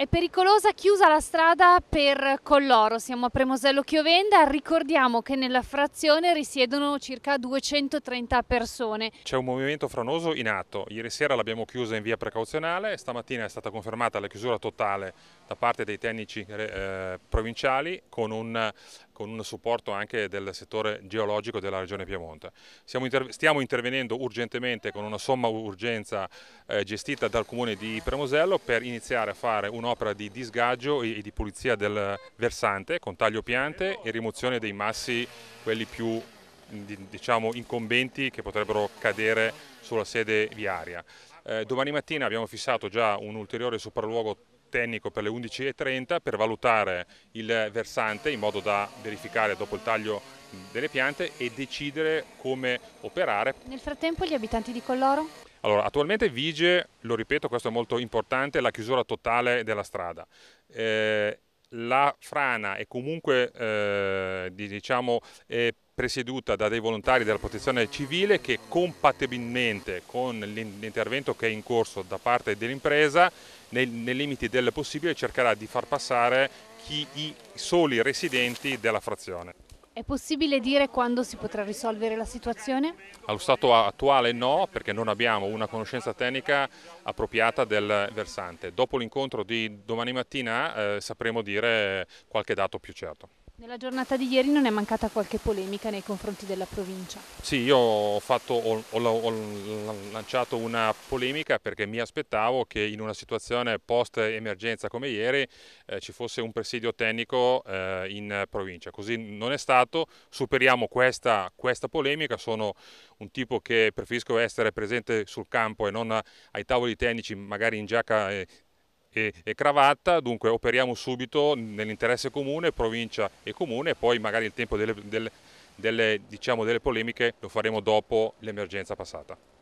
È pericolosa chiusa la strada per Colloro, siamo a Premosello Chiovenda, ricordiamo che nella frazione risiedono circa 230 persone. C'è un movimento franoso in atto, ieri sera l'abbiamo chiusa in via precauzionale, stamattina è stata confermata la chiusura totale da parte dei tecnici eh, provinciali con un, con un, supporto anche del settore geologico della regione Piemonte. Inter stiamo intervenendo urgentemente con una somma urgenza eh, gestita dal comune di Premosello per iniziare a fare un'opera di disgaggio e, e di pulizia del versante con taglio piante e rimozione dei massi, quelli più diciamo, incombenti che potrebbero cadere sulla sede viaria. Eh, domani mattina abbiamo fissato già un ulteriore sopralluogo tecnico per le 11.30 per valutare il versante in modo da verificare dopo il taglio delle piante e decidere come operare. Nel frattempo gli abitanti di Colloro? Allora, attualmente vige, lo ripeto, questo è molto importante, la chiusura totale della strada. Eh, la frana è comunque eh, diciamo, eh, presieduta da dei volontari della protezione civile che compatibilmente con l'intervento che è in corso da parte dell'impresa, nei, nei limiti del possibile cercherà di far passare chi, i soli residenti della frazione. È possibile dire quando si potrà risolvere la situazione? Allo stato attuale no, perché non abbiamo una conoscenza tecnica appropriata del versante. Dopo l'incontro di domani mattina eh, sapremo dire qualche dato più certo. Nella giornata di ieri non è mancata qualche polemica nei confronti della provincia? Sì, io ho, fatto, ho, ho, ho lanciato una polemica perché mi aspettavo che in una situazione post emergenza come ieri eh, ci fosse un presidio tecnico eh, in provincia. Così non è stato, superiamo questa, questa polemica, sono un tipo che preferisco essere presente sul campo e non ai tavoli tecnici magari in giacca eh, e, e cravatta, dunque operiamo subito nell'interesse comune, provincia e comune e poi magari il tempo delle, delle, delle, diciamo, delle polemiche lo faremo dopo l'emergenza passata.